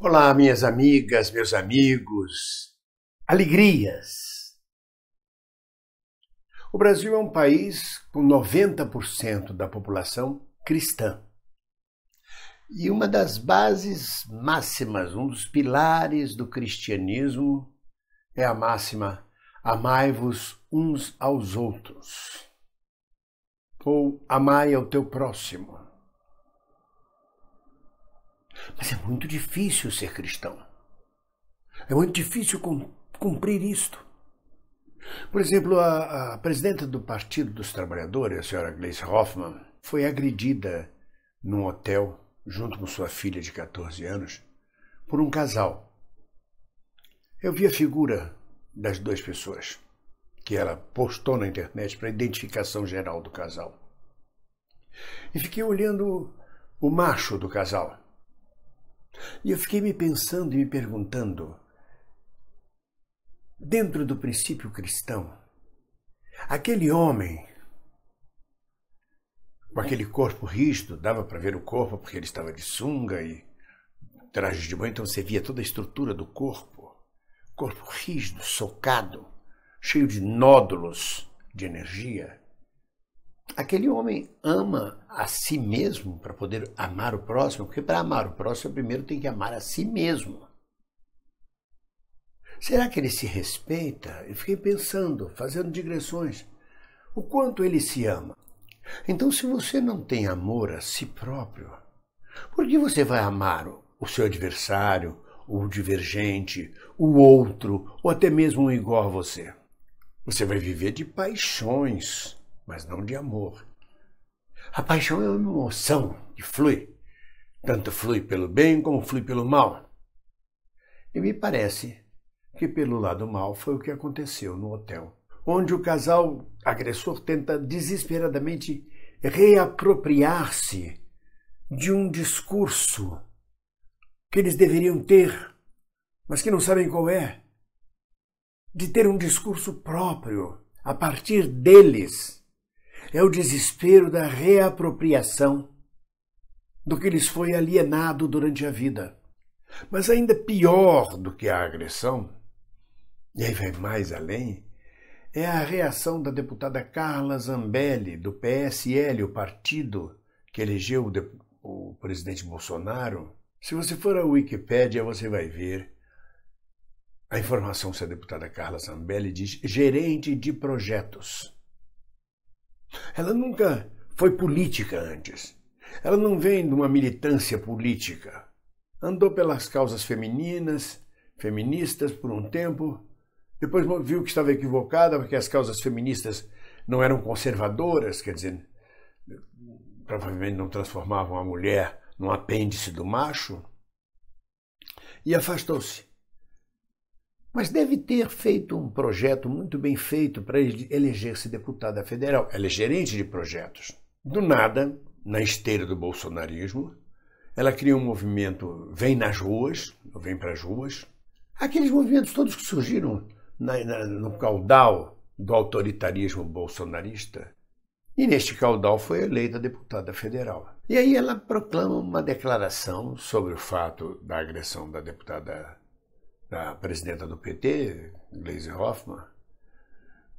Olá, minhas amigas, meus amigos. Alegrias. O Brasil é um país com 90% da população cristã. E uma das bases máximas, um dos pilares do cristianismo é a máxima: amai-vos uns aos outros. Ou amai ao teu próximo. Mas é muito difícil ser cristão. É muito difícil cumprir isto. Por exemplo, a, a presidenta do Partido dos Trabalhadores, a senhora Gleice Hoffmann, foi agredida num hotel, junto com sua filha de 14 anos, por um casal. Eu vi a figura das duas pessoas, que ela postou na internet para identificação geral do casal. E fiquei olhando o macho do casal, e eu fiquei me pensando e me perguntando, dentro do princípio cristão, aquele homem com aquele corpo rígido, dava para ver o corpo porque ele estava de sunga e traje de banho, então você via toda a estrutura do corpo. Corpo rígido, socado, cheio de nódulos de energia aquele homem ama a si mesmo para poder amar o próximo, porque para amar o próximo, primeiro tem que amar a si mesmo. Será que ele se respeita? Eu fiquei pensando, fazendo digressões. O quanto ele se ama? Então, se você não tem amor a si próprio, por que você vai amar o seu adversário, o divergente, o outro, ou até mesmo um igual a você? Você vai viver de paixões mas não de amor. A paixão é uma emoção que flui, tanto flui pelo bem como flui pelo mal. E me parece que pelo lado mal foi o que aconteceu no hotel, onde o casal agressor tenta desesperadamente reapropriar-se de um discurso que eles deveriam ter, mas que não sabem qual é, de ter um discurso próprio a partir deles é o desespero da reapropriação do que lhes foi alienado durante a vida. Mas ainda é pior do que a agressão, e aí vai mais além, é a reação da deputada Carla Zambelli, do PSL, o partido que elegeu o, o presidente Bolsonaro. Se você for à Wikipédia, você vai ver a informação se a deputada Carla Zambelli diz gerente de projetos. Ela nunca foi política antes. Ela não vem de uma militância política. Andou pelas causas femininas, feministas por um tempo, depois viu que estava equivocada porque as causas feministas não eram conservadoras, quer dizer, provavelmente não transformavam a mulher num apêndice do macho, e afastou-se mas deve ter feito um projeto muito bem feito para eleger-se deputada federal. Ela é gerente de projetos. Do nada, na esteira do bolsonarismo, ela cria um movimento Vem nas ruas, Vem para as ruas. Aqueles movimentos todos que surgiram na, na, no caudal do autoritarismo bolsonarista. E neste caudal foi eleita deputada federal. E aí ela proclama uma declaração sobre o fato da agressão da deputada da presidenta do PT, Gleisi Hoffmann,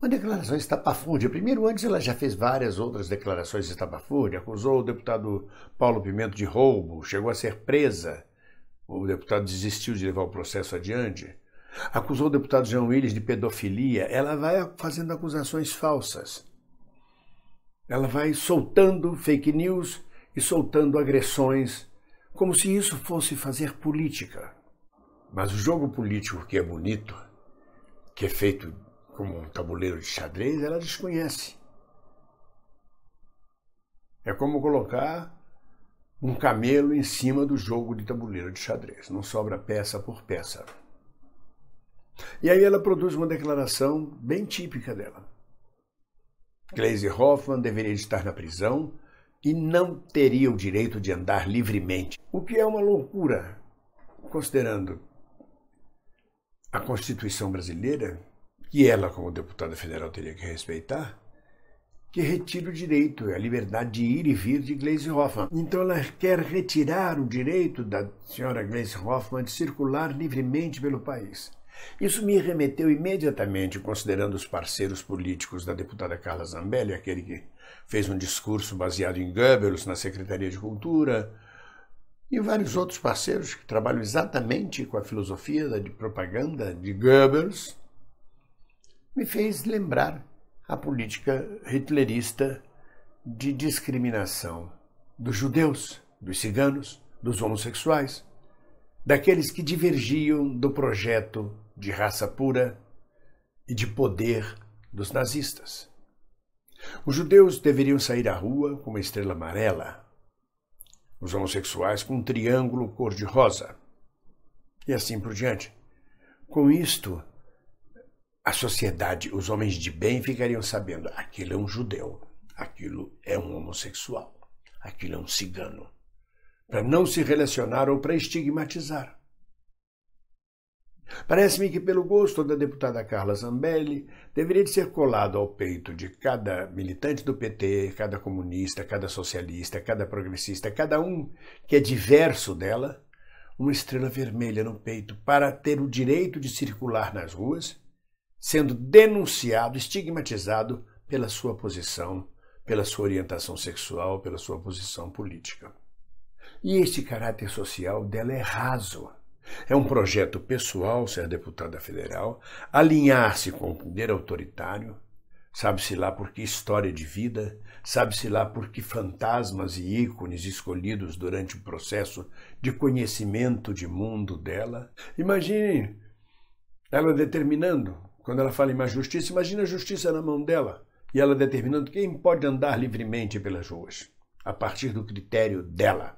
uma declaração estapafúrdia. Primeiro, antes ela já fez várias outras declarações de estapafúrdia, acusou o deputado Paulo Pimenta de roubo, chegou a ser presa. O deputado desistiu de levar o processo adiante. Acusou o deputado João Willis de pedofilia. Ela vai fazendo acusações falsas. Ela vai soltando fake news e soltando agressões, como se isso fosse fazer política. Mas o jogo político que é bonito, que é feito como um tabuleiro de xadrez, ela desconhece. É como colocar um camelo em cima do jogo de tabuleiro de xadrez. Não sobra peça por peça. E aí ela produz uma declaração bem típica dela. Glaze Hoffman deveria estar na prisão e não teria o direito de andar livremente, o que é uma loucura, considerando a Constituição brasileira, que ela, como deputada federal, teria que respeitar, que retira o direito, a liberdade de ir e vir de Gleisi Hoffmann. Então ela quer retirar o direito da senhora Gleisi Hoffmann de circular livremente pelo país. Isso me remeteu imediatamente, considerando os parceiros políticos da deputada Carla Zambelli, aquele que fez um discurso baseado em Goebbels na Secretaria de Cultura, e vários outros parceiros que trabalham exatamente com a filosofia de propaganda de Goebbels, me fez lembrar a política hitlerista de discriminação dos judeus, dos ciganos, dos homossexuais, daqueles que divergiam do projeto de raça pura e de poder dos nazistas. Os judeus deveriam sair à rua com uma estrela amarela os homossexuais com um triângulo cor-de-rosa. E assim por diante. Com isto, a sociedade, os homens de bem ficariam sabendo: aquilo é um judeu, aquilo é um homossexual, aquilo é um cigano. Para não se relacionar ou para estigmatizar. Parece-me que, pelo gosto da deputada Carla Zambelli, deveria de ser colado ao peito de cada militante do PT, cada comunista, cada socialista, cada progressista, cada um que é diverso dela, uma estrela vermelha no peito para ter o direito de circular nas ruas, sendo denunciado, estigmatizado pela sua posição, pela sua orientação sexual, pela sua posição política. E este caráter social dela é raso. É um projeto pessoal ser deputada federal, alinhar-se com o poder autoritário, sabe-se lá por que história de vida, sabe-se lá por que fantasmas e ícones escolhidos durante o processo de conhecimento de mundo dela. Imagine ela determinando, quando ela fala em mais justiça, imagina a justiça na mão dela e ela determinando quem pode andar livremente pelas ruas, a partir do critério dela.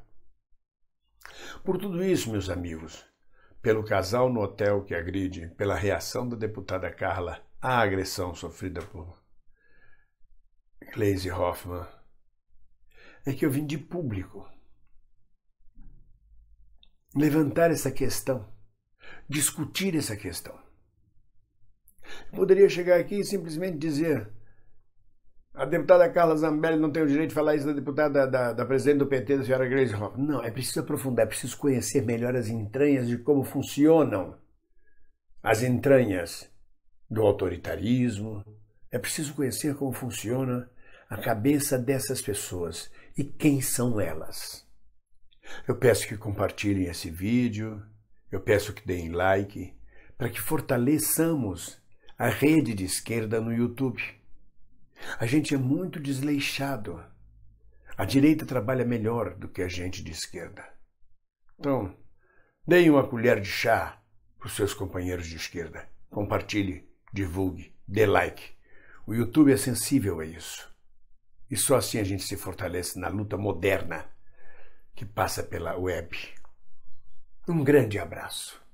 Por tudo isso, meus amigos, pelo casal no hotel que agride, pela reação da deputada Carla à agressão sofrida por Glaze Hoffman, é que eu vim de público levantar essa questão, discutir essa questão. Eu poderia chegar aqui e simplesmente dizer: a deputada Carla Zambelli não tem o direito de falar isso da deputada, da, da presidente do PT, da senhora Grace Hoffman. Não, é preciso aprofundar, é preciso conhecer melhor as entranhas de como funcionam as entranhas do autoritarismo. É preciso conhecer como funciona a cabeça dessas pessoas e quem são elas. Eu peço que compartilhem esse vídeo, eu peço que deem like, para que fortaleçamos a rede de esquerda no YouTube. A gente é muito desleixado. A direita trabalha melhor do que a gente de esquerda. Então, deem uma colher de chá para os seus companheiros de esquerda. Compartilhe, divulgue, dê like. O YouTube é sensível a isso. E só assim a gente se fortalece na luta moderna que passa pela web. Um grande abraço.